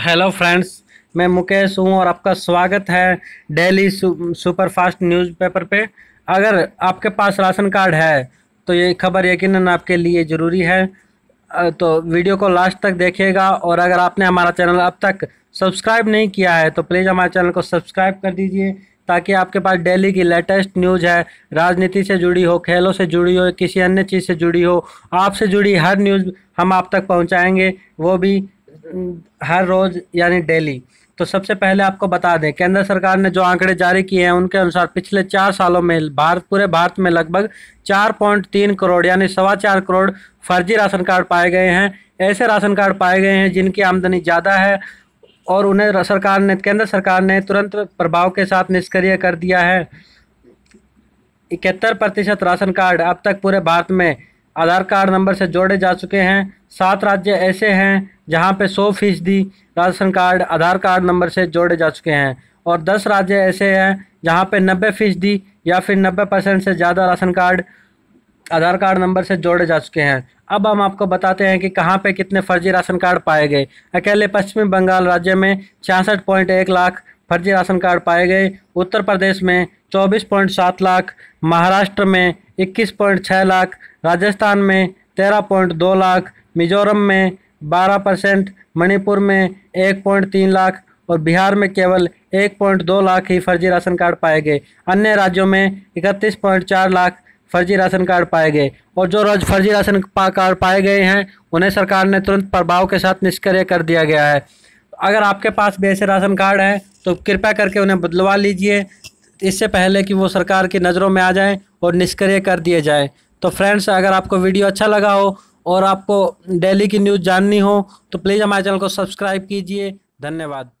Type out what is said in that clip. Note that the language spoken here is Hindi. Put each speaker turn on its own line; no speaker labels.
हेलो फ्रेंड्स मैं मुकेश हूं और आपका स्वागत है डेली सुपरफास्ट न्यूज़पेपर पे अगर आपके पास राशन कार्ड है तो ये खबर यकीनन आपके लिए ज़रूरी है तो वीडियो को लास्ट तक देखिएगा और अगर आपने हमारा चैनल अब तक सब्सक्राइब नहीं किया है तो प्लीज़ हमारे चैनल को सब्सक्राइब कर दीजिए ताकि आपके पास डेली की लेटेस्ट न्यूज़ है राजनीति से जुड़ी हो खेलों से जुड़ी हो किसी अन्य चीज़ से जुड़ी हो आपसे जुड़ी हर न्यूज़ हम आप तक पहुंचाएंगे वो भी हर रोज यानी डेली तो सबसे पहले आपको बता दें केंद्र सरकार ने जो आंकड़े जारी किए हैं उनके अनुसार पिछले चार सालों में भारत पूरे भारत में लगभग चार पॉइंट तीन करोड़ यानी सवा चार करोड़ फर्जी राशन कार्ड पाए गए हैं ऐसे राशन कार्ड पाए गए हैं जिनकी आमदनी ज़्यादा है और उन्हें सरकार ने केंद्र सरकार ने तुरंत प्रभाव के साथ निष्क्रिय कर दिया है इकहत्तर प्रतिशत राशन कार्ड अब तक पूरे भारत में आधार कार्ड नंबर से जोड़े जा चुके हैं सात राज्य ऐसे हैं जहां पे सौ फीसदी ration card Aadhaar card number से जोड़े जा चुके हैं और दस राज्य ऐसे हैं जहां पे नब्बे फीसदी या फिर नब्बे परसेंट से ज़्यादा ration card Aadhaar card number से जोड़े जा चुके हैं अब हम आपको बताते हैं कि कहाँ पर कितने फर्जी राशन कार्ड पाए गए अकेले पश्चिमी बंगाल राज्य में छियासठ पॉइंट एक लाख फर्जी राशन कार्ड पाए गए उत्तर प्रदेश में चौबीस पॉइंट सात लाख महाराष्ट्र में इक्कीस पॉइंट छः लाख राजस्थान में तेरह पॉइंट दो लाख मिजोरम में बारह परसेंट मणिपुर में एक पॉइंट तीन लाख और बिहार में केवल एक पॉइंट दो लाख ही फर्जी राशन कार्ड पाए गए अन्य राज्यों में इकतीस पॉइंट चार लाख फर्जी राशन कार्ड पाए गए और जो रोज फर्जी राशन कार्ड पाए गए हैं उन्हें सरकार ने तुरंत प्रभाव के साथ निष्क्रिय कर दिया गया है अगर आपके पास भी ऐसे राशन कार्ड हैं तो कृपया करके उन्हें बदलवा लीजिए इससे पहले कि वो सरकार की नज़रों में आ जाएं और निष्क्रिय कर दिए जाएं तो फ्रेंड्स अगर आपको वीडियो अच्छा लगा हो और आपको डेली की न्यूज़ जाननी हो तो प्लीज़ हमारे चैनल को सब्सक्राइब कीजिए धन्यवाद